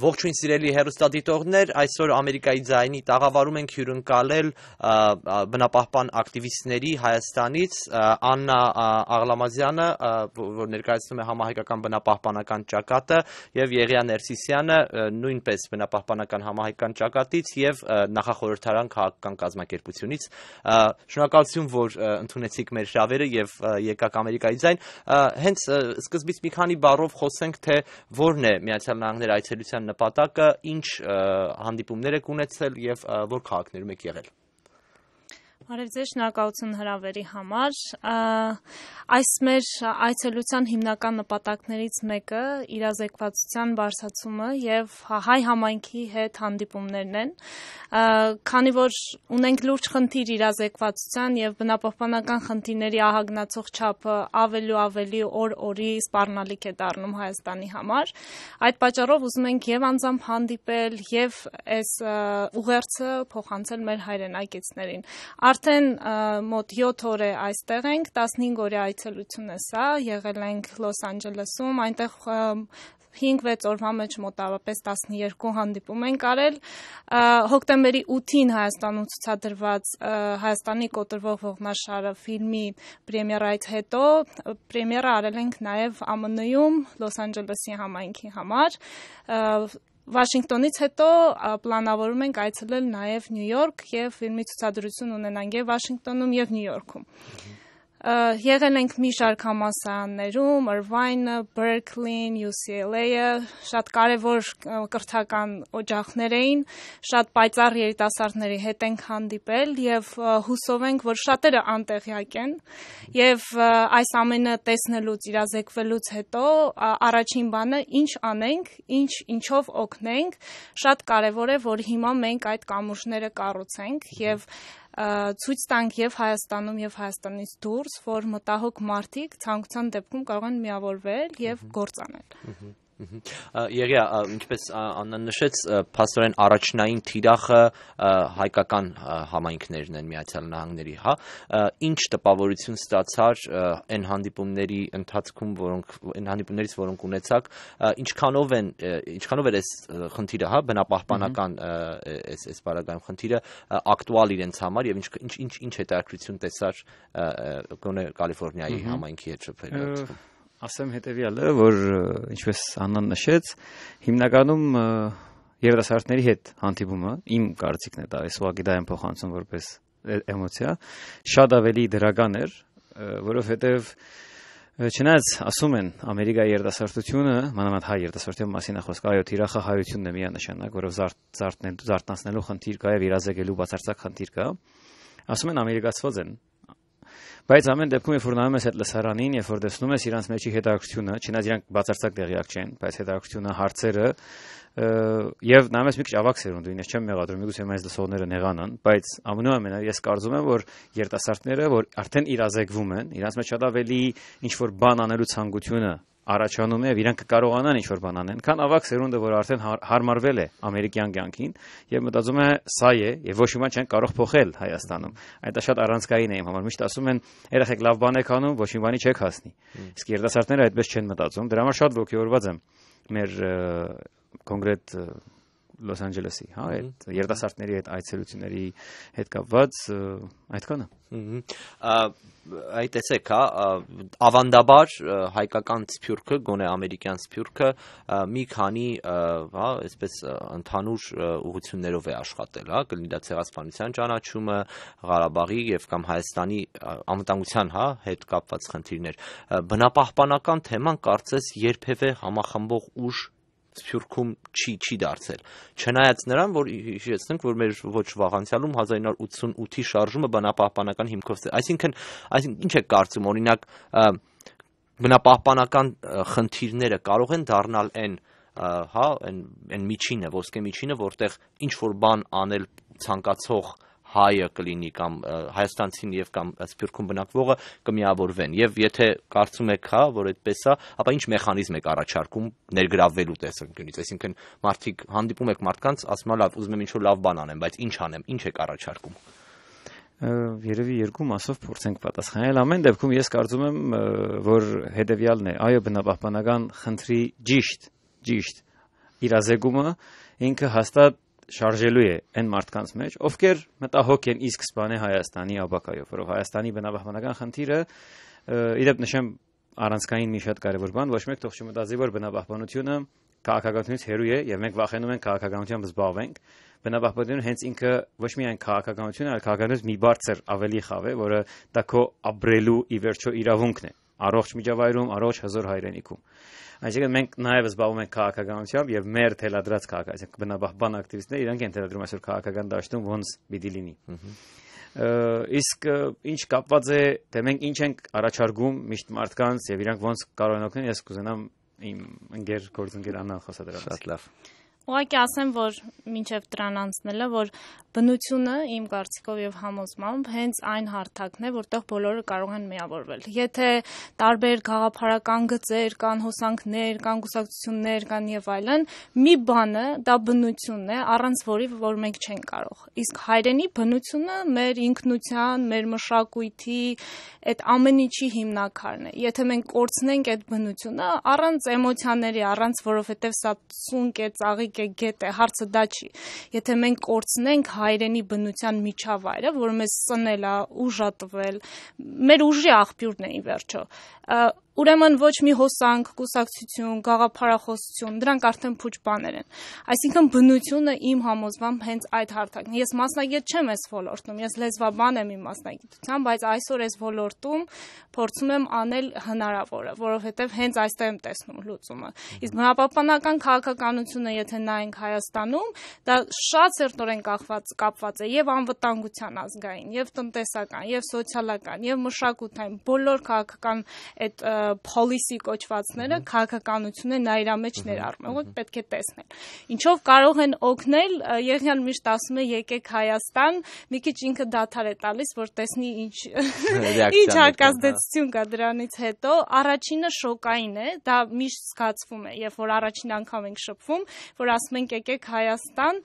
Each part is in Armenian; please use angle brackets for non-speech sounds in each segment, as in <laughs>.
Ողջույն սիրելի հերոստադիտողներ, այսօր Ամերիկայի ձայնի տաղավարում ենք հյուրընկալել բնապահպան ակտիվիստների Հայաստանից Աննա Աղլամազյանը, որ ներկայացնում է համահայկական բնապահպանական ճակատը, եւ Եղիա Ներսիսյանը նույնպես բնապահպանական համահայկական ճակատից եւ նախախորհրդարան քաղաքական կազմակերպությունից։ Շնորհակալություն, որ ընդունեցիք մեր շավերը եւ եկաք Ամերիկայի ձայն։ Հենց սկզբից մի քանի բառով խոսենք թե որն է Միացյալ Նահանգների այցելության նպատակը, ինչ հանդիպումներ եք ունեցել եւ որ քաղաքներում եք եղել։ Բարև ձեզ, շնորհակալություն հրավերի համար։ Այս մեր այցելության հիմնական նպատակներից մեկը իրազեկվածության բարձրացումը եւ հայ համայնքի հետ հանդիպումներն են։ Քանի որ ունենք լուրջ խնդիր իրազեկվածության եւ բնապահպանական խնդիրների ահագնացող չափը ավելի ու ավելի օր-օրի սպառնալիք է դառնում Հայաստանի համար, այդ պատճառով ուզում ենք եւ անձամբ հանդիպել եւ այս ուղերձը փոխանցել մեր հայրենակիցներին։ Արդ Արդեն մոտ 7 օր է այստեղ ենք, 15 օրի այցելությունն է սա, եղել ենք Լոս Անջելեսում, այնտեղ 5-6 օրվա մեջ մոտավորապես 12 հանդիպում են կարել։ Հոկտեմբերի 8-ին Հայաստանում ցուցադրված Հայաստանի կոտրվող ողնաշարը ֆիլմի պրեմիերայից հետո պրեմիերա արել ենք նաև ԱՄՆ-ում Լոս Անջելեսի համայնքի համար։ Վաշինգտոնից հետո պլանավորում ենք այցելել նաև Նյու Յորք եւ ֆիլմի ցուցադրություն ունենանք եւ Վաշինգտոնում եւ Նյու Յորքում։ Եղել ենք մի շարք համալսարաններում, Irvine-ը, Berkeley-ն, UCLA-ը, շատ կարևոր կրթական օջախներ էին, շատ պայծառ երիտասարդների հետ ենք հանդիպել եւ հուսով ենք, որ շատերը անտեղյակ են եւ այս ամենը տեսնելուց, իրազեկվելուց հետո առաջին բանը ինչ անենք, ինչ ինչով օգնենք, շատ կարևոր է, որ հիմա մենք այդ կամուրջները կառուցենք եւ ցույց տանք եւ Հայաստանում եւ Հայաստանից դուրս, որ մտահոգ մարդիկ ցանկության դեպքում կարող են միավորվել եւ գործանել։ Եղիա, ինչպես Աննան նշեց, փաստորեն առաջնային թիրախը հայկական համայնքներն են Միացյալ Նահանգների, հա։ Ինչ տպավորություն ստացար այն հանդիպումների ընթացքում, որոնք այն հանդիպումներից, որոնք ունեցաք, ինչքանով են ինչքանով էր այս խնդիրը, հա, բնապահպանական այս այս բարակայում խնդիրը ակտուալ իրենց համար եւ ինչ ինչ ինչ հետաքրքրություն տեսար գոնե Կալիֆոռնիայի համայնքի հետ շփվելու ասեմ հետեւյալը, որ ինչպես Աննան նշեց, հիմնականում երիտասարդների հետ հանդիպումը իմ կարծիքն է դա, ես ուղղակի դա եմ փոխանցում որպես էմոցիա, շատ ավելի դրական էր, որովհետեւ Չնայած ասում են Ամերիկայի երիտասարդությունը, մանավանդ հայ երիտասարդության մասին է խոսքը, այո, թիրախը հայությունն է միանշանակ, որով զարդ, զարդնել, զարդնացնելու խնդիր կա եւ իրազեկելու բացարձակ խնդիր կա։ Ասում են ամերիկացված են Բայց ամեն դեպքում, երբ որ նայում ես այդ լսարանին, երբ որ տեսնում ես իրանց մեջի հետաքրությունը, չնայած իրանք բացարձակ դեղյակ չեն, բայց հետաքրությունը հարցերը եւ նայում ես մի քիչ ավակ սերունդին, ես չեմ մեղադրում, միգուցե մեզ լսողները նեղանան, բայց ամենուամենայնիվ ես կարծում եմ, որ երիտասարդները, որ արդեն իրազեկվում են, իրանց մեջ շատ ավելի ինչ որ բան անելու ցանկությունը առաջանում է եւ իրանք կարողանան ինչ-որ բան անեն, քան ավակ սերունդը, որ արդեն հար, հարմարվել է ամերիկյան կյանքին եւ մտածում է սա է եւ ոչ մի բան չեն կարող փոխել Հայաստանում։ Այդ դա շատ առանցքային է իմ համար։ Միշտ ասում են, երեխեք լավ բան եք անում, ոչ մի բանի չեք հասնի։ Իսկ երիտասարդները այդպես չեն մտածում։ Դրա համար շատ ողջորված եմ մեր կոնկրետ Լոս Անջելեսի, հա, այդ երիտասարդների այդ այցելությունների հետ կապված այդքանը։ Այ տեսեք, հա, ավանդաբար հայկական սփյուռքը, գոնե ամերիկյան սփյուռքը մի քանի, հա, այսպես ընդհանուր ուղություններով է աշխատել, հա, կլինի դա ցեղասպանության ճանաչումը, Ղարաբաղի եւ կամ Հայաստանի անվտանգության, հա, հետ կապված խնդիրներ։ Բնապահպանական թեման կարծես երբևէ համախմբող ուժ Սփյուռքում չի չի դարձել։ Չնայած նրան, որ հիշեցնենք, որ մեր ոչ վաղանցյալում 1988-ի շարժումը բնապահպանական հիմքով է։ Այսինքն, այսինքն ինչ է կարծում, օրինակ բնապահպանական խնդիրները կարող են դառնալ այն հա, այն այն միջինը, ոսկե միջինը, որտեղ ինչ որ բան անել ցանկացող հայը կլինի կամ հայաստանցին եւ կամ սփյուռքում բնակվողը կմիավորվեն եւ եթե կարծում եք հա որ այդպես է ապա ինչ մեխանիզմ եք առաջարկում ներգրավվելու տեսանկյունից այսինքն մարդիկ հանդիպում եք մարդկանց ասում լավ ուզում եմ ինչ որ լավ բան անեմ բայց ինչ անեմ ինչ եք առաջարկում Երևի երկու մասով փորձենք պատասխանել։ Ամեն դեպքում ես կարծում եմ, որ հետևյալն է. այո, բնապահպանական խնդրի ճիշտ, ճիշտ իրազեկումը ինքը հաստատ շարժելու է այն մարդկանց մեջ, ովքեր մտահոգ են իսկ սպանե Հայաստանի ապակայով, որով Հայաստանի բնապահպանական խնդիրը իդեպ նշեմ առանցքային մի շատ կարևոր բան, ոչ մեկ թող չմտածի, որ բնապահպանությունը քաղաքականությունից հերու է եւ մենք վախենում ենք քաղաքականությամբ զբաղվենք։ Բնապահպանությունը հենց ինքը ոչ միայն քաղաքականություն է, այլ քաղաքականությունից մի բարձր ավելի խավ է, որը դա քո ապրելու ի վերջո իրավունքն է առողջ միջավայրում, առողջ հզոր հայրենիքում։ Այսինքն մենք նաև զբաղվում ենք քաղաքականությամբ եւ մեր թելադրած քաղաքական, այսինքն բնապահպան ակտիվիստները իրանք են թելադրում այսօր քաղաքական դաշտում ոնց պիտի լինի։ Իսկ ինչ կապված է, թե մենք ինչ ենք առաջարկում միշտ մարդկանց եւ իրանք ոնց կարող են օգնել, ես կուզենամ իմ ընկեր գործընկեր Աննան խոսա դրանից։ Շատ լավ։ Ուղղակի ասեմ, որ մինչև դրան անցնելը, որ բնությունը իմ կարծիքով եւ համոզմամբ հենց այն հարթակն է, որտեղ բոլորը կարող են միավորվել։ Եթե տարբեր գաղափարական գծեր կան, հոսանքներ, կան գուսակցություններ, կան եւ այլն, մի բանը դա բնությունն է, առանց որի որ մենք չենք կարող։ Իսկ հայրենի բնությունը մեր ինքնության, մեր մշակույթի այդ ամեն ինչի հիմնակարն է։ Եթե մենք կորցնենք այդ բնությունը առանց էմոցիաների, առանց որովհետեւ սա ցունկ է, ծաղիկ իհարկե գետ է, հարցը դա չի։ Եթե մենք կորցնենք հայրենի բնության միջավայրը, որը մեզ ծնել է, ուժ ա տվել, մեր ուժի աղբյուրն է ի վերջո, Ուրեմն ոչ մի հոսանք, կուսակցություն, գաղափարախոսություն, դրանք արդեն փուչ բաներ են։ Այսինքն բնությունը իմ համոզվամ հենց այդ հարթակն։ Ես մասնագետ չեմ այս ոլորտում, ես լեզվաբան եմ իմ մասնագիտությամբ, բայց այսօր այս ոլորտում փորձում եմ անել հնարավորը, որովհետև հենց այստեղ եմ տեսնում լուծումը։ Իսկ բնապահպանական քաղաքականությունը, եթե նայենք Հայաստանում, դա շատ ծերտորեն կախված կապված է եւ անվտանգության ազգային, եւ տնտեսական, եւ սոցիալական, եւ մշակութային, բոլոր քաղաքական այդ policy կոչվածները քաղաքականությունը նա իր մեջ ներառում է, ուղղակի պետք է տեսնել։ Ինչով կարող են օգնել, Եղյան միշտ ասում է եկեք Հայաստան, մի քիչ ինքը դաթար է տալիս, որ տեսնի ինչ <laughs> ինչ հարկազդեցություն կա դրանից հետո։ Առաջինը շոկային է, դա միշտ զգացվում է, երբ որ առաջին անգամ ենք շփվում, որ ասում ենք եկեք Հայաստան,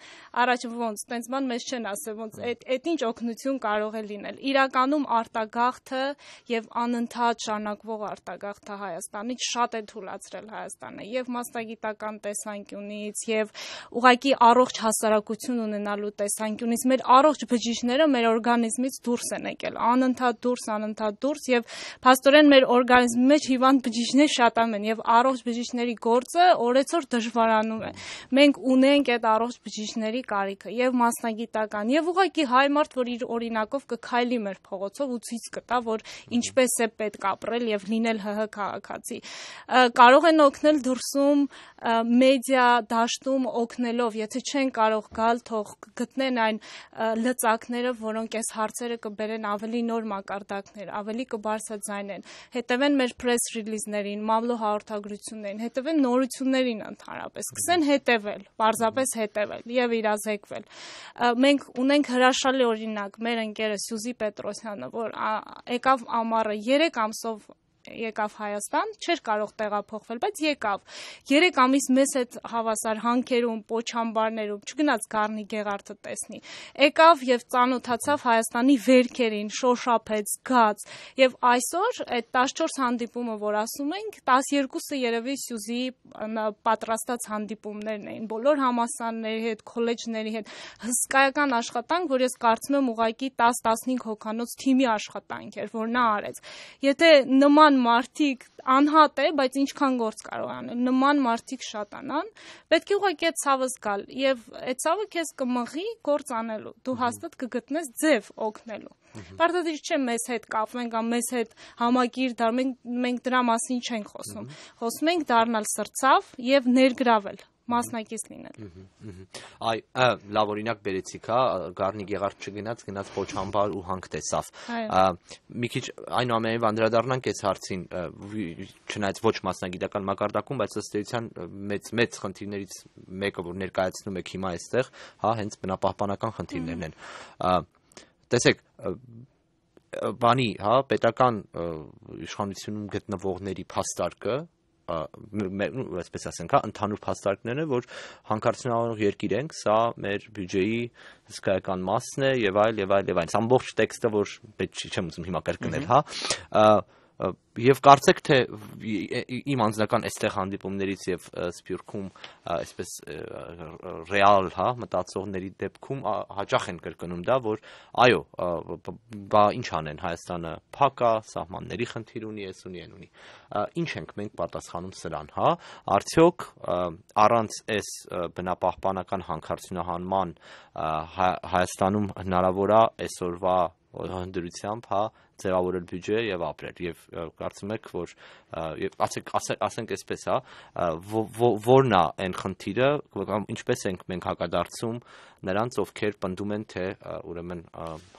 առաջ ոնց, տենց բան մեզ չեն ասել, ոնց այդ այդ ինչ օգնություն կարող է լինել։ Իրականում արտագաղթը եւ անընդհատ շարունակվող արտագաղթը ախտա Հայաստանից շատ է թուլացրել Հայաստանը եւ մասնագիտական տեսանկյունից եւ ուղակի առողջ հասարակություն ունենալու տեսանկյունից մեր առողջ բջիջները մեր օրգանիզմից դուրս են եկել անընդհատ դուրս անընդհատ դուրս եւ փաստորեն մեր օրգանիզմի մեջ հիվանդ բջիջներ շատ ամեն եւ առողջ բջիջների գործը օրեցօր դժվարանում է մենք ունենք այդ առողջ բջիջների կարիքը եւ մասնագիտական եւ ուղղակի հայ մարդ որ իր օրինակով կքայլի մեր փողոցով ու ցույց կտա որ ինչպես է պետք ապրել եւ լինել ՀՀ քաղաքացի կարող են օգնել դուրսում մեդիա դաշտում օգնելով, եթե չեն կարող գալ, թող գտնեն այն լծակները, որոնք այս հարցերը կբերեն ավելի նոր մակարդակներ, ավելի կբարձրացնեն, հետևեն մեր press release-ներին, մամլո հաղորդագրություններին, հետևեն նորություններին ընդհանրապես, սկսեն հետևել, բարձապես հետևել եւ իրազեկվել։ Մենք ունենք հրաշալի օրինակ մեր ընկերը Սյուզի Պետրոսյանը, որ եկավ ամառը 3 ամսով եկավ Հայաստան, չէր կարող տեղափոխվել, բայց եկավ։ 3 ամիս մեզ այդ հավասար հանքերում, փոչամբարներում չգնաց Գառնի Գեղարդը տեսնի։ Եկավ եւ ծանոթացավ Հայաստանի վերքերին, շոշափեց, զգաց եւ այսօր այդ 14 հանդիպումը, որ ասում ենք, 12-ը երևի Սյուզի պատրաստած հանդիպումներն էին բոլոր համասանների հետ, քոլեջների հետ, հսկայական աշխատանք, որ ես կարծում եմ ուղակի 10-15 հոկանոց թիմի աշխատանք էր, որ նա արեց։ Եթե նման նման մարդիկ անհատ է, բայց ինչքան գործ կարող անել։ Նման մարդիկ շատանան, պետք է ուղղակի այդ ցավը զգալ եւ այդ ցավը քեզ կմղի գործ անելու։ Դու հաստատ կգտնես ձև օգնելու։ Պարտադիր չէ մեզ հետ կապվեն կամ մեզ հետ համագիր դառնանք, մենք դրա մասին չենք խոսում։ Խոսում ենք դառնալ սրցավ եւ ներգրավել մասնակից լինել։ Այ լավ օրինակ բերեցիք, հա, Գառնի Գեղարդ չգնաց, գնաց փոչամբար ու հանք տեսավ։ Մի քիչ այնուամենայնիվ անդրադառնանք այս հարցին, չնայած ոչ մասնագիտական մակարդակում, բայց ըստ էության մեծ մեծ խնդիրներից մեկը, որ ներկայացնում եք հիմա այստեղ, հա, հենց բնապահպանական խնդիրներն են։ Տեսեք, բանի, հա, պետական իշխանությունում գտնվողների փաստարկը այսպես ասենք, հա, ընդհանուր փաստարկներն է, որ հանքարդյունավանող երկիր ենք, սա մեր բյուջեի հսկայական մասն է եւ այլ եւ այլ եւ այլ։ Ամբողջ տեքստը, որ պետք չի չեմ ուզում հիմա կրկնել, հա, եւ կարծեք թե իմ անձնական այստեղ հանդիպումներից եւ Սփյուռքում այսպես ռեալ, հա, մտածողների դեպքում հաճախ են կրկնում դա, որ այո, բա ինչ անեն Հայաստանը փակա, սահմանների խնդիր ունի, ես ունի, այն ունի։ Ինչ ենք մենք պատասխանում սրան, հա? Արդյոք առանց այս բնապահպանական հանքարդյունահանման հա-, Հայաստանում հնարավոր է այսօրվա հնդրությամբ, հա, ձևավորել բյուջե եւ ապրել։ Եվ կարծում եք, որ եւ ասենք ասենք այսպես, հա, որն է այն խնդիրը, կամ ինչպես ենք մենք հակադարձում նրանց, ովքեր պնդում են, թե ուրեմն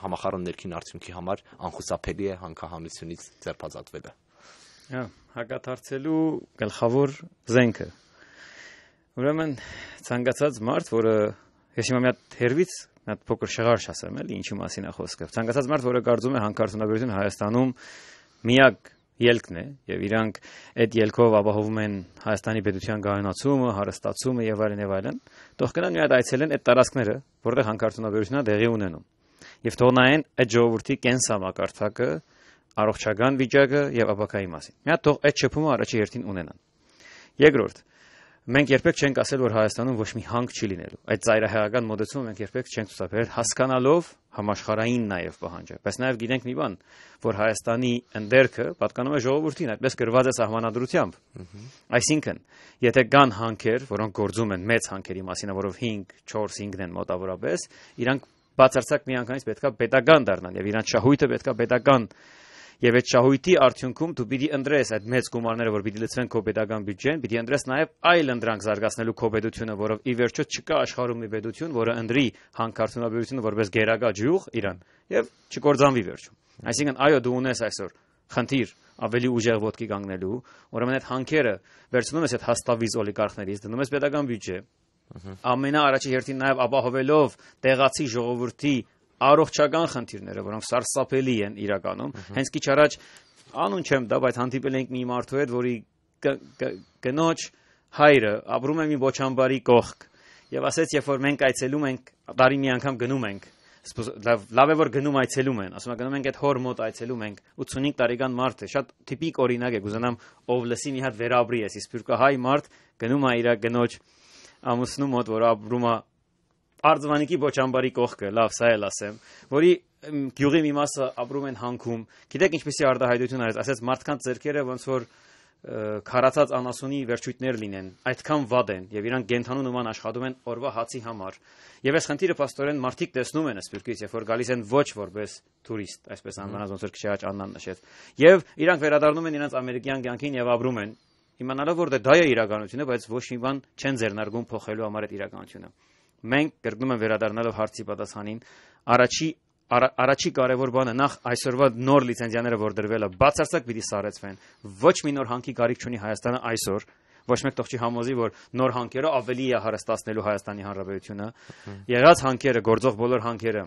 համախառն ներքին արդյունքի համար անխուսափելի է հանքահամությունից ձերբազատվելը։ Հա, հակադարձելու գլխավոր զենքը Ուրեմն ցանկացած մարդ, որը ես հիմա մի հատ հերվից մի հատ փոքր շղարշ ասեմ, էլի ինչի մասին է խոսքը։ Ցանկացած մարդ, որը կարծում է հանքարդյունաբերությունը Հայաստանում միակ ելքն է եւ իրանք այդ ելքով ապահովում են Հայաստանի պետության գայունացումը, հարստացումը եւ այլն եւ այլն, թող կնան մի հատ այցելեն այդ տարածքները, որտեղ հանքարդյունաբերությունը դեղի ունենում։ Եվ թող նայեն այդ ժողովրդի կենսամակարդակը, առողջական վիճակը եւ ապակայի մասին։ Մի հատ թող այդ շփումը առաջի հերթին ունենան։ Երկրորդ, Մենք երբեք չենք ասել, որ Հայաստանում ոչ մի հանք չի լինելու։ Այդ ծայրահեղական մոտեցումը մենք երբեք չենք ցուցաբերել, հասկանալով համաշխարային նաև պահանջը։ Բայց նաև գիտենք մի բան, որ Հայաստանի ընդերքը պատկանում է ժողովրդին, այդպես գրված է սահմանադրությամբ։ Այսինքն, եթե կան հանքեր, որոնք գործում են մեծ հանքերի մասին, որով 5, 4, 5-ն են մոտավորապես, իրանք բացարձակ միանգամից պետքա պետական դառնան եւ իրանք շահույթը պետքա պետական պետք եւ այդ շահույթի արդյունքում դու պիտի ընտրես այդ մեծ գումարները, որ պիտի լցվեն քո pedagogan բյուջեն, պիտի ընտրես նաեւ այլ ընդրանք զարգացնելու քո pedagogic-ը, որով ի վերջո չկա աշխարհում մի pedagogic, որը ընդրի հանքարդյունաբերությունը որպես գերագա ջյուղ իրան եւ չկործանվի վերջում։ Այսինքն այո դու ունես այսօր խնդիր ավելի ուժեղ ոդկի կանգնելու, ուրեմն այդ հանքերը վերցնում ես այդ հաստավիզ օլիգարխներից, դնում ես pedagogic բյուջե։ Ամենաառաջի հերթին նաև ապահովելով տեղացի ժողովրդի առողջական խնդիրները, որոնք սարսափելի են իրականում։ Հենց քիչ առաջ անուն չեմ դա, բայց հանդիպել ենք մի մարդու հետ, որի կնոջ հայրը ապրում է մի ոչամբարի կողք։ Եվ ասեց, երբ որ մենք այցելում ենք, տարի մի անգամ գնում ենք, լավ լավ է որ գնում այցելում են, ասում եմ գնում ենք այդ հոր մոտ այցելում ենք, 85 տարեկան մարդ է, շատ տիպիկ օրինակ է, գուզանամ ով լսի մի հատ վերաբրի է, իսկ հյուրքահայ մարդ գնում է իր գնոջ ամուսնու մոտ, որ ապրում է արձվանիկի ոչամբարի կողքը, լավ, սա էլ ասեմ, որի գյուղի մի մասը ապրում են հանքում։ Գիտեք ինչպեսի արդահայտություն արեց, ասած մարդկանց зерքերը ոնց որ քարացած անասունի վերջույթներ լինեն, այդքան վատ են եւ իրանք գենթանու նման աշխատում են օրվա հացի համար։ Եվ այս խնդիրը աստորեն մարդիկ տեսնում են սպիրկից, երբ որ գալիս են ոչ որպես տուրիստ, այսպես անվանած ոնց որ քիչ առաջ Աննան նշեց։ Եվ իրանք վերադառնում են իրենց ամերիկյան կյանքին եւ ապրում են, իմանալով որ դե դա է իրականությունը, բայց ոչ մի բան չեն ձեռնարկում փոխելու համար այդ իրականությունը։ Մենք կրկնում եմ վերադառնալով հարցի պատասխանին, առաջի արա, առաջի կարևոր բանը նախ այսօրվա նոր լիցենզիաները որ դրվել է բացարձակ պիտի սարեցվեն ոչ մի նոր հանքի կարիք չունի Հայաստանը այսօր ոչ մեկ տող չի համոզի, որ նոր հանքերը ավելի է հարստացնելու Հայաստանի Հանրապետությունը։ Եղած հանքերը, գործող բոլոր հանքերը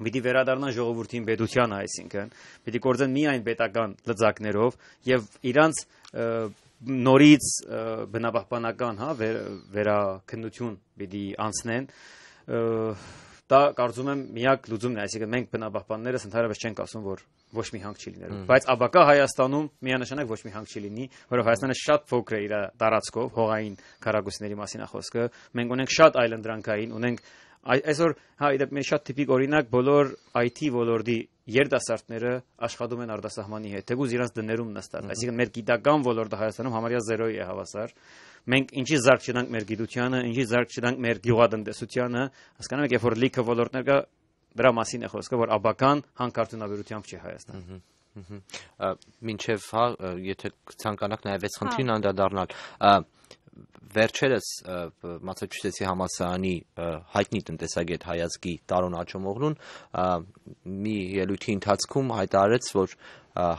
պիտի վերադառնան ժողովրդին պետության, այսինքն պիտի կորձեն միայն պետական լծակներով եւ իրանց և նորից բնապահպանական, հա, վեր, վերակնություն պիտի անցնեն։ Դա կարծում եմ միակ լուծումն է, այսինքն մենք բնապահպաններս ընդհանրապես չենք ասում, որ ոչ մի հանք չի լինելու, բայց ապակա Հայաստանում միանշանակ ոչ մի հանք չի լինի, որով Հայաստանը շատ փոքր է իր տարածքով, հողային քարագուսների մասին է խոսքը։ Մենք ունենք շատ այլընտրանքային, ունենք Այսօր հա իդեպ մի շատ տիպիկ օրինակ բոլոր IT ոլորտի երդասարտները աշխատում են արդասահմանի հետ, թեգուզ իրենց դներում նստած։ Այսինքն մեր գիտական ոլորտը Հայաստանում համարյա 0-ի է հավասար։ Մենք ինչի զարգ չնանք մեր գիտությանը, ինչի զարգ չնանք մեր գյուղատնտեսությանը, հասկանում եք, երբ որ լիքը ոլորտներ կա, դրա մասին է խոսքը, որ աբական հանքարդյունաբերությամբ չի Հայաստանը։ Մինչև հա, եթե ցանկանաք նաև այս խնդրին հա։ անդրադառնալ, վերջերս Մասաչուսեթսի համալսարանի հայտնի տնտեսագետ Հայացքի Տարոն Աչոմողնուն մի ելույթի ընթացքում հայտարարեց, որ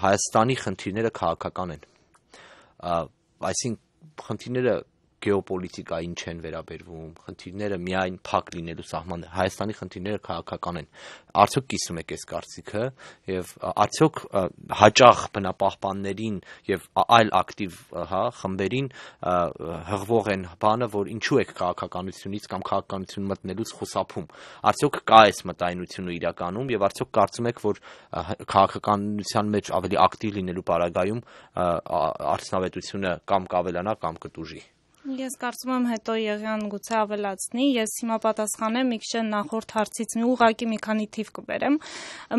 Հայաստանի խնդիրները քաղաքական են։ Այսինքն խնդիրները գեոպոլիտիկային չեն վերաբերվում, խնդիրները միայն փակ լինելու սահման Հայաստանի խնդիրները քաղաքական են։ Արդյոք կիսում եք այս կարծիքը եւ արդյոք հաճախ բնապահպաններին եւ այլ ակտիվ, հա, խմբերին հղվող են բանը, որ ինչու եք քաղաքականությունից կամ քաղաքականություն մտնելուց խուսափում։ Արդյոք կա այս մտայնությունը իրականում եւ արդյոք կարծում եք, որ քաղաքականության մեջ ավելի ակտիվ լինելու բարագայում արդյունավետությունը կամ կավելանա կամ կտուժի։ Ես կարծում եմ հետո Եղյան գուցե ավելացնի։ Ես հիմա պատասխանեմ Միքշե նախորդ հարցից մի ուղակի մի քանի թիվ կբերեմ։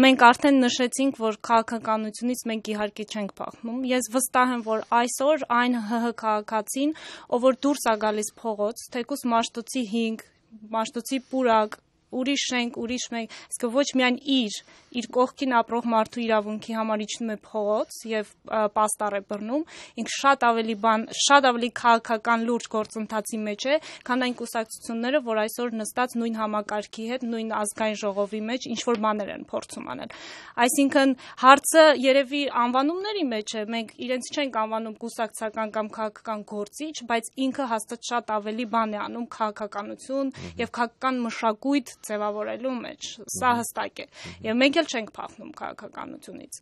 Մենք արդեն նշեցինք, որ քաղաքականությունից մենք իհարկե չենք փախնում։ Ես վստահ եմ, որ այսօր այն ՀՀ քաղաքացին, ով որ դուրս է գալիս փողոց, թեկուս Մաշտոցի 5 Մաշտոցի Պուրակ ուրիշ շենք, ուրիշ մեկ, իսկ ոչ միայն իր իր կողքին ապրող մարդու իրավունքի համար իջնում է փողոց եւ պաստառ է բռնում, ինք շատ ավելի բան, շատ ավելի քաղաքական լուրջ գործընթացի մեջ է, քան այն կուսակցությունները, որ այսօր նստած նույն համակարգի հետ, նույն ազգային ժողովի մեջ ինչ որ բաներ են փորձում անել։ Այսինքն հարցը երևի անվանումների մեջ է, մենք իրենց չենք անվանում կուսակցական կամ քաղաքական գործիչ, բայց ինքը հաստատ շատ ավելի բան է անում քաղաքականություն եւ քաղաքական մշակույթ ձևավորելու մեջ։ Սա հստակ է։ Եվ մենք էլ չենք փախնում քաղաքականությունից։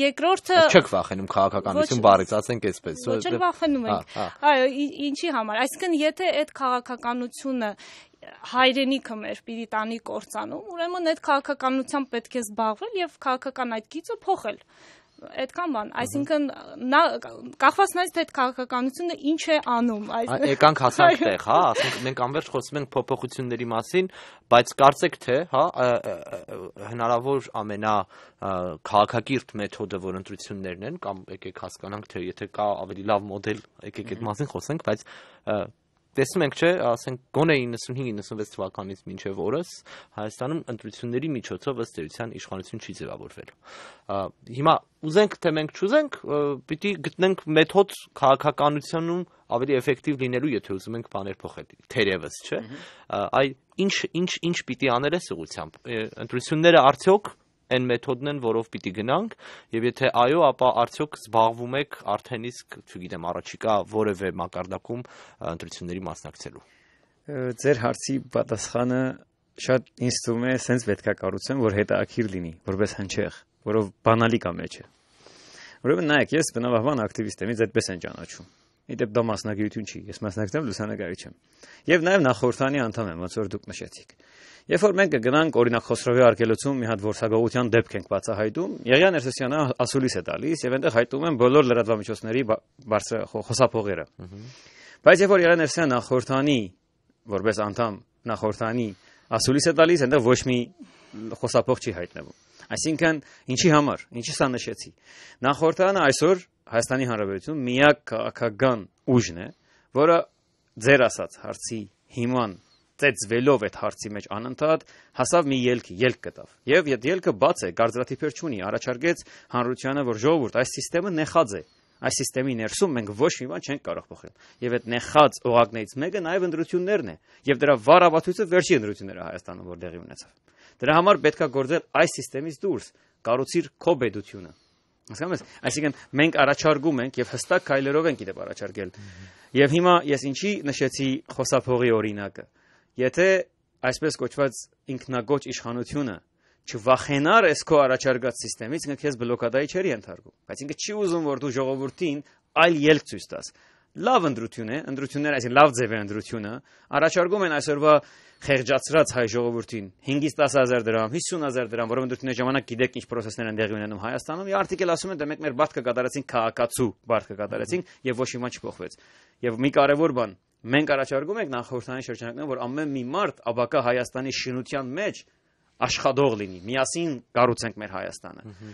Երկրորդը Չեք վախենում քաղաքականություն բառիցած ենք այսպես։ Ոչ էլ վախենում ենք։ Այո, ինչի համար։ Այսինքն եթե այդ քաղաքականությունը հայրենիքը մեր պիտի տանի կործանում, ուրեմն այդ քաղաքականությամբ պետք է զբաղվել եւ քաղաքական այդ գիծը փոխել այդքան բան, այսինքն նա կախված նայից թե այդ քաղաքականությունը ինչ է անում, այս եկանք հասանք <laughs> տեղ, հա, ասենք մենք անverջ խոսում ենք փոփոխությունների մասին, բայց կարծեք թե, հա, հնարավոր ամենա քաղաքակիրթ մեթոդը, որ ընտրություններն են կամ եկեք հասկանանք թե եթե կա ավելի լավ մոդել, եկեք այդ մասին խոսենք, բայց տեսնում ենք, չէ, ասենք գոնե 95-96 թվականից մինչև օրս Հայաստանում ընտրությունների միջոցով ըստ երության իշխանություն չի ձևավորվել։ Հիմա ուզենք թե մենք չուզենք, պիտի գտնենք մեթոդ քաղաքականությունում ավելի էֆեկտիվ լինելու, եթե ուզում ենք բաներ փոխել։ Թերևս, չէ։ Այ ինչ ինչ ինչ պիտի անել այս ուղությամբ։ Ընտրությունները արդյոք այն մեթոդն են, որով պիտի գնանք, եւ եթե այո, ապա արդյոք զբաղվում եք արդեն իսկ, չգիտեմ, առաջիկա որևէ մակարդակում ընտրությունների մասնակցելու։ Ձեր հարցի պատասխանը շատ ինձ թվում է, սենց պետքա կառուցեմ, որ հետաքրքիր լինի, որպես հնչեղ, որով բանալի կա մեջը։ Որովհետեւ նայեք, ես բնավաբան ակտիվիստ եմ, ինձ այդպես են ճանաչում Իդեպ դա մասնագիտություն չի, ես մասնակցեմ լուսանկարիչ եմ։ Եվ նաև նախորդանի անդամ եմ, ոնց որ դուք նշեցիք։ Երբ որ մենք գնանք օրինակ Խոսրովի արկելոցում մի հատ ворսագողության դեպք ենք բացահայտում, Եղիա Ներսեսյանը ասուլիս է տալիս եւ այնտեղ հայտում են բոլոր լրատվամիջոցների խոսափողերը։ Բայց երբ որ Եղիա Ներսեսյանը նախորդանի որպես անդամ նախորդանի ասուլիս է տալիս, այնտեղ ոչ մի խոսափող չի հայտնվում։ Այսինքն ինչի համար, ինչի սա նշեցի։ Նախորդանը այսօր Հայաստանի Հանրապետություն միակ քաղաքական ուժն է, որը ձեր ասած հարցի հիման ծեծվելով այդ հարցի մեջ անընդհատ հասավ մի ելք, ելք գտավ։ Եվ այդ ելքը բաց է, կարծրատիպեր չունի, առաջարկեց հանրությանը, որ ժողովուրդ, այս համակարգը նեխած է։ Այս համակարգի ներսում մենք ոչ մի բան չենք կարող փոխել։ Եվ այդ նեխած օղակներից մեկը նաև ընդրություններն է, եւ դրա վարավացույցը վերջի ընդրությունները Հայաստանում որ դեղի ունեցավ։ Դրա համար պետքա գործել այս համակարգից դուրս, կառուցիր քո բեդությունը։ Հասկանում ես, այսինքն մենք առաջարկում ենք եւ հստակ քայլերով ենք դեպ առաջարկել։ Եվ հիմա ես ինչի նշեցի խոսափողի օրինակը։ Եթե այսպես կոչված ինքնագոչ իշխանությունը չվախենար այս քո առաջարկած համակարգից, ինքը քեզ բլոկադայի չերի ենթարկում։ Բայց ինքը չի ուզում, որ դու ժողովրդին այլ ելք ցույց տաս լավ ընդրություն է, ընդրությունները, այսինքն լավ ձև է ընդրությունը, առաջարկում են այսօրվա խեղճացրած հայ ժողովրդին 5-ից 10000 դրամ, 50000 դրամ, որով ընդրությունների ժամանակ գիտեք ինչ process-ներ են դեղի ունենում Հայաստանում, եւ արդիք էլ ասում են, դե մենք մեր բարդ կկատարեցինք քաղաքացու բարդ կկատարեցինք եւ ոչ իման չփոխվեց։ Եվ մի կարեւոր բան, մենք առաջարկում ենք նախորդանի շրջանակներում, որ ամեն մի մարդ ապակա Հայաստանի շինության մեջ աշխատող լինի, միասին կառուցենք մեր Հայաստանը։ Ահա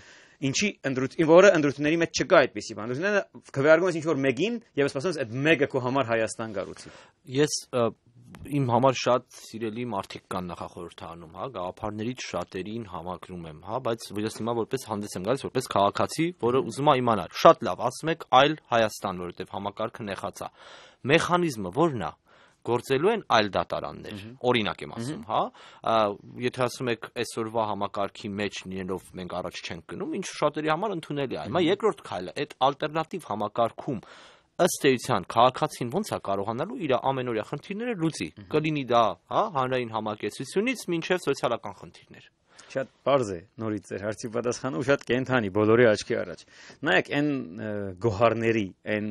ինչի ընդրուտ որը ընդրուտների մեջ չկա այդպիսի բան։ Ընդրուտները քվեարկում ես ինչ որ մեկին եւ սպասում ես այդ մեկը քո համար Հայաստան գառուցի։ Ես իմ համար շատ սիրելի մարդիկ կան նախախորհրդանում, հա, գաղափարներից շատերին համակրում եմ, հա, բայց ես հիմա որպես հանդես եմ գալիս որպես քաղաքացի, որը ուզում է իմանալ։ Շատ լավ, ասում եք այլ Հայաստան, որովհետեւ համակարգը նեղացա։ Մեխանիզմը ո՞րն է գործելու են այլ դատարաններ։ Օրինակ եմ ասում, հա, եթե ասում եք այսօրվա համակարգի մեջ լինելով մենք առաջ չենք գնում, ինչ շատերի համար ընդունելի է։ Հիմա երկրորդ քայլը այդ ալտերնատիվ համակարգում ըստ էության քաղաքացին ոնց է կարողանալու իր ամենօրյա խնդիրները լուծի։ Կլինի դա, հա, հանրային համակեցությունից ոչ միայն սոցիալական խնդիրներ։ Շատ པարզ է նորից ձեր հարցի պատասխանը ու շատ կենթանի բոլորի աչքի առաջ։ Նայեք այն գոհարների, այն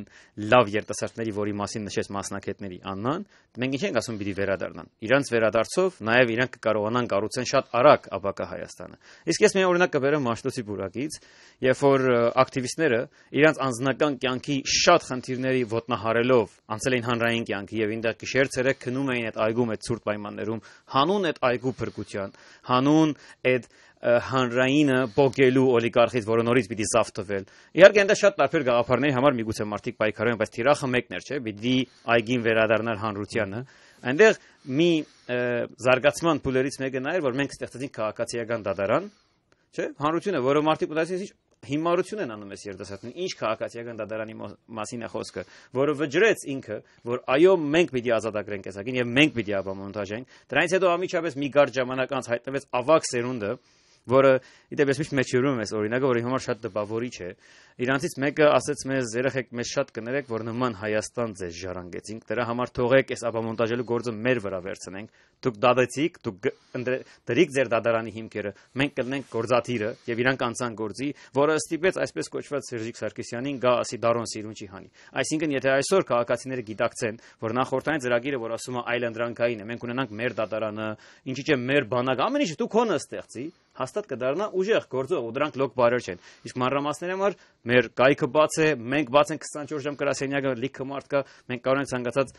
լավ երիտասարդների, որի մասին նշեց մասնակիցների Աննան, մենք ինչ ենք ասում պիտի վերադառնան։ Իրանց վերադարձով նաև իրանք կկարողանան կառուցեն շատ արագ ապակա Հայաստանը։ Իսկ ես մի օրինակ կբերեմ Մաշտոցի բուրակից, երբ որ ակտիվիստները իրանց անձնական կյանքի շատ խնդիրների ոտնահարելով անցել էին հանրային կյանքի եւ ինտեղ գիշեր ցերեկ քնում էին այդ այգում այդ ցուրտ պայմաններում, հանուն այդ այգու փրկության, հանուն այդ հանրայինը փոկելու օլիգարխից, որը նորից պիտի զավ տվել։ Իհարկե, այնտեղ շատ տարբեր գաղափարների համար միգուցե մարդիկ պայքարում են, բայց թիրախը մեկն էր, չէ՞, պիտի այգին վերադառնար հանրությանը։ Այնտեղ մի զարգացման փուլերից մեկը նա էր, որ մենք ստեղծեցինք քաղաքացիական դատարան, չէ՞, հանրությունը, որը մարդիկ մտածեցին, հիմարություն են անում այս երիտասարդներին։ Ինչ քաղաքացիական դատարանի մասին է խոսքը, որը վճռեց ինքը, որ այո, մենք պիտի ազատագրենք այսակին եւ մենք պիտի ապամոնտաժենք։ Դրանից հետո ամիջապես մի գարդ ժամանակ անց հայտնվեց ավակ սերունդը, որը իդեպ ես միշտ մեջյուրում ես օրինակը, որի համար շատ դպավորիչ է, Իրանցից մեկը ասաց մեզ երեխեք մեզ շատ կներեք, որ նման Հայաստան ձեզ ժառանգեցինք, դրա համար թողեք այս ապամոնտաժելու գործը մեր վրա վերցնենք։ Դուք դադեցիք, դուք դրիք ձեր դադարանի հիմքերը։ Մենք կլնենք գործաթիրը եւ իրանք անցան գործի, որը ստիպեց այսպես կոչված Սերժիկ Սարգսյանին գա ասի Դարոն Սիրունջի հանի։ Այսինքն եթե այսօր քաղաքացիները գիտակցեն, որ նախորդային ծրագիրը, որ ասում է այլանդրանքային է, մենք ունենանք մեր դատարանը, ինչի՞ չէ մեր բանակը, ամեն ինչ դու քոնը ստեղծի, հաստատ կդառնա ուժեղ գործող ու դրանք լոկ բարեր չեն։ Իսկ մանրամասները համար Մեր կայքը բաց է, մենք բաց ենք 24 ժամ գրասենյակը, լիքը մարդ կա, մենք կարող ենք ցանկացած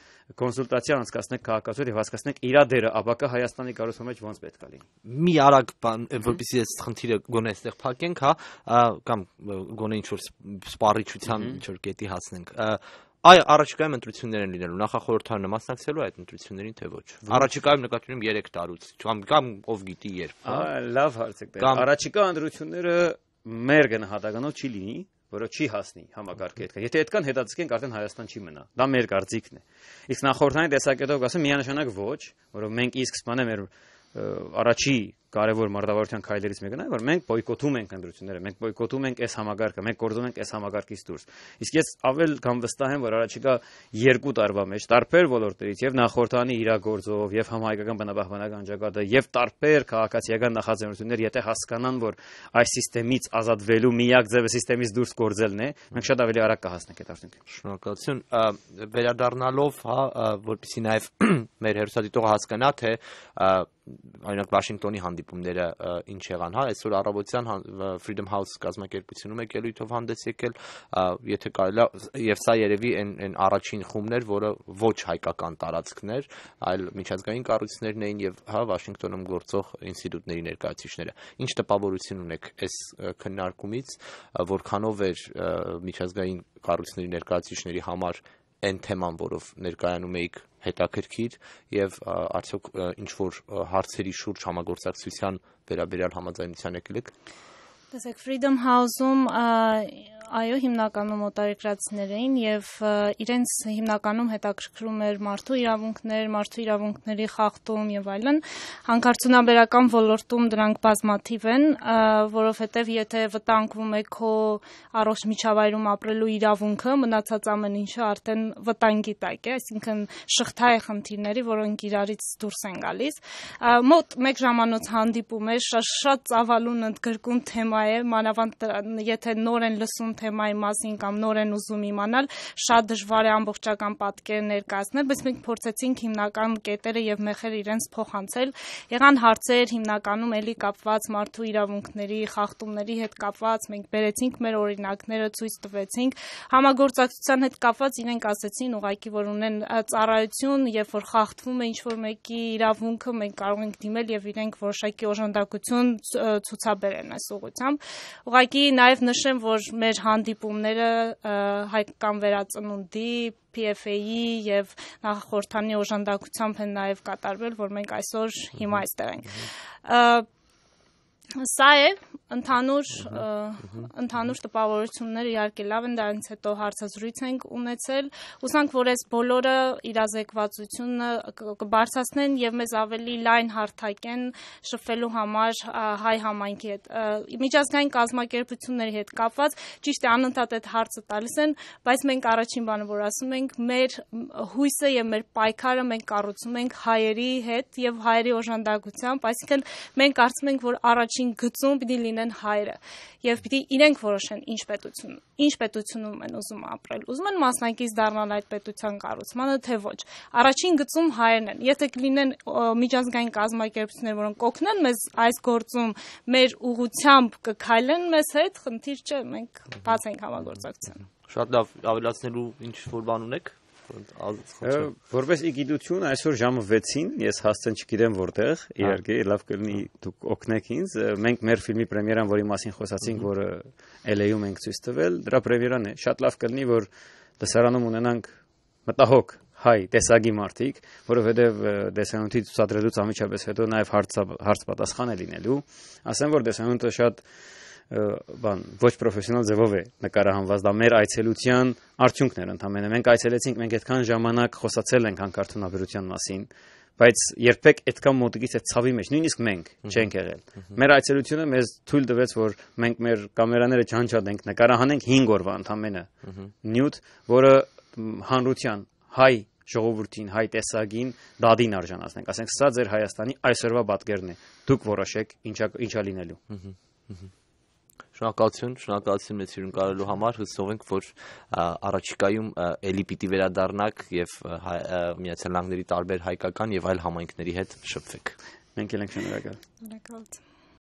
կոնսուլտացիա անցկացնել քաղաքացու եւ հասկանանք իր դերը ապակա Հայաստանի կառուցման մեջ ոնց պետք է լինի։ Մի արագ բան, որպեսզի այս խնդիրը գոնե այստեղ փակենք, հա, կամ գոնե ինչ որ սպառիչության ինչ որ կետի հասնենք։ Այ առաջիկայում ընտրություններ են լինելու։ Նախախորհրդարանը մասնակցելու է այդ ընտրություններին թե ոչ։ Առաջիկայում նկատի ունեմ 3 տարուց, կամ կամ ով գիտի երբ։ Ահա, լավ հարց եք դեր։ Առաջիկա ընտրությունները մեր գնահատականով չի լինի, որը չի հասնի համագարկի հետ։ Եթե այդքան հետաձգենք, արդեն Հայաստան չի մնա։ Դա մեր կարծիքն է։ Իսկ նախորդային տեսակետով ասեմ, միանշանակ ոչ, որով մենք իսկ սպանե մեր առաջի կարևոր մարդավարության քայլերից մեկն է, որ մենք բոյկոտում ենք ընտրությունները, մենք բոյկոտում ենք այս համագարկը, մենք կորզում ենք այս համագարկից դուրս։ Իսկ ես ավել կամ վստահ եմ, որ առաջիկա 2 տարվա մեջ տարբեր ոլորտներից եւ նախորդանի իրագործով եւ համահայկական բնապահպանական ճակատը եւ տարբեր քաղաքացիական նախաձեռնություններ, եթե հասկանան, որ այս համակարգից ազատվելու միակ ձևը համակարգից դուրս գործելն է, մենք շատ ավելի արագ կհասնենք այդ արդյունքին։ Շնորհակալություն։ Վերադառնալով, հա, որպեսզի նաեւ <clears throat> մեր հերոսադիտողը հասկանա, թե օրինակ Վաշինգտոնի հանդիպումները ինչ եղան, հա, այսօր առավոտյան Freedom House կազմակերպությունում եք ելույթով հանդես եկել, եթե կարելի է եւ սա երևի այն այն առաջին խումն էր, որը ոչ հայկական տարածքներ, այլ միջազգային կառույցներն էին եւ հա Վաշինգտոնում գործող ինստիտուտների ներկայացուցիչները։ Ինչ տպավորություն ունեք այս քննարկումից, որքանով էր միջազգային կառույցների ներկայացուցիչների համար այն թեման, որով ներկայանում էիք հետաքրքիր եւ արդյոք ինչ որ հարցերի շուրջ համագործակցության վերաբերյալ համաձայնության եկել եք։ Տեսեք Freedom House-ում Այո, հիմնականում օտարերկրացիներ էին եւ իրենց հիմնականում հետաքրքրում էր մարդու իրավունքներ, մարդու իրավունքների խախտում եւ այլն։ Հանքարդյունաբերական ոլորտում դրանք բազմաթիվ են, որովհետեւ եթե վտանգվում է քո առողջ միջավայրում ապրելու իրավունքը, մնացած ամեն ինչը արդեն վտանգի տակ է, այսինքն շղթա է խնդիրների, որոնք իրարից դուրս են գալիս։ Մոտ 1 ժամանոց հանդիպում է, շատ ծավալուն ընդգրկուն թեմա է, մանավանդ եթե նոր են լսում թեմայի մասին կամ նոր են ուզում իմանալ, շատ դժվար է ամբողջական պատկեր ներկայացնել, բայց մենք փորձեցինք հիմնական կետերը եւ մեխերը իրենց փոխանցել։ Եղան հարցեր հիմնականում ելի կապված մարդու իրավունքների, խախտումների հետ կապված, մենք բերեցինք մեր օրինակները, ցույց տվեցինք։ Համագործակցության հետ կապված իրենք ասացին ուղակի, որ ունեն ծառայություն, երբ որ խախտվում է ինչ-որ մեկի իրավունքը, մենք կարող ենք դիմել եւ իրենք որոշակի օժանդակություն ցուցաբերեն այս ուղությամբ։ Ուղղակի նաեւ նշեմ, որ մեր հանդիպումները հայկական վերածնունդի, PFA-ի եւ նախախորհրդանի օժանդակությամբ են նաեւ կատարվել, որ մենք այսօր հիմա այստեղ ենք։ Սա է ընդհանուր ընդհանուր տպավորությունները իհարկե լավ են, դրանից հետո հարցազրույց ենք ունեցել։ Ուսանք, որ այս բոլորը իրազեկվածությունը կբարձրացնեն եւ մեզ ավելի լայն հարթակեն շփվելու համար հայ համայնքի հետ։ Միջազգային կազմակերպությունների հետ կապված ճիշտ է անընդհատ այդ հարցը տալիս են, բայց մենք առաջին բանը որ ասում ենք, մեր հույսը եւ մեր պայքարը մենք կառուցում ենք հայերի հետ եւ հայերի օժանդակությամբ, այսինքն մենք կարծում ենք, որ առաջին առաջին գծում պիտի լինեն հայրը եւ պիտի իրենք որոշեն ինչ պետություն, ինչ պետությունում են ուզում ապրել։ Ուզում են մասնակից դառնալ այդ պետության կառուցմանը, թե ոչ։ Առաջին գծում հայերն են։ Եթե կլինեն միջազգային կազմակերպություններ, որոնք կօգնեն մեզ այս գործում, մեր ուղությամբ կքայլեն մեզ հետ, խնդիր չէ, մենք բաց ենք համագործակցության։ Շատ լավ, ավելացնելու ինչ որ բան ունեք Որպես իգիտություն այսօր ժամը 6-ին, ես հաստատ չգիտեմ որտեղ, իհարկե լավ կլինի դուք օգնեք ինձ։ Մենք մեր ֆիլմի պրեմիերան, որի մասին խոսացինք, որը LA-ում ենք ցույց տվել, դրա պրեմիերան է։ Շատ լավ կլինի, որ լսարանում ունենանք մտահոգ հայ տեսակի մարդիկ, որովհետև դեսանյութի ցուցադրելուց ամիջապես հետո նաև հարց հարց պատասխան է լինելու։ Ասեմ, որ դեսանյութը շատ բան ոչ պրոֆեսիոնալ ձևով է նկարահանված դա մեր այցելության արդյունքն էր ընդամենը մենք այցելեցինք մենք այդքան ժամանակ խոսացել ենք հանքարդյունաբերության մասին բայց երբեք այդքան մոտիկից այդ ցավի մեջ նույնիսկ մենք չենք եղել։ Մեր այցելությունը մեզ թույլ տվեց, որ մենք մեր կամերաները ջանջատենք, նկարահանենք 5 օրվա ընդամենը։ Նյութ, որը հանրության հայ ժողովրդին, հայ տեսակին դադին արժանացնենք։ Ասենք, սա ձեր Հայաստանի այսօրվա պատկերն է։ Դուք որոշեք ինչա ինչա լինելու։ Ահա։ Շնորհակալություն, շնորհակալություն մեծ հյուրն կարելու համար։ Հուսով ենք, որ առաջիկայում ելի պիտի վերադառնաք եւ Միացյալ Նահանգների տարբեր հայկական եւ այլ համայնքների հետ շփվեք։ Մենք ելենք շնորհակալ։ Շնորհակալություն։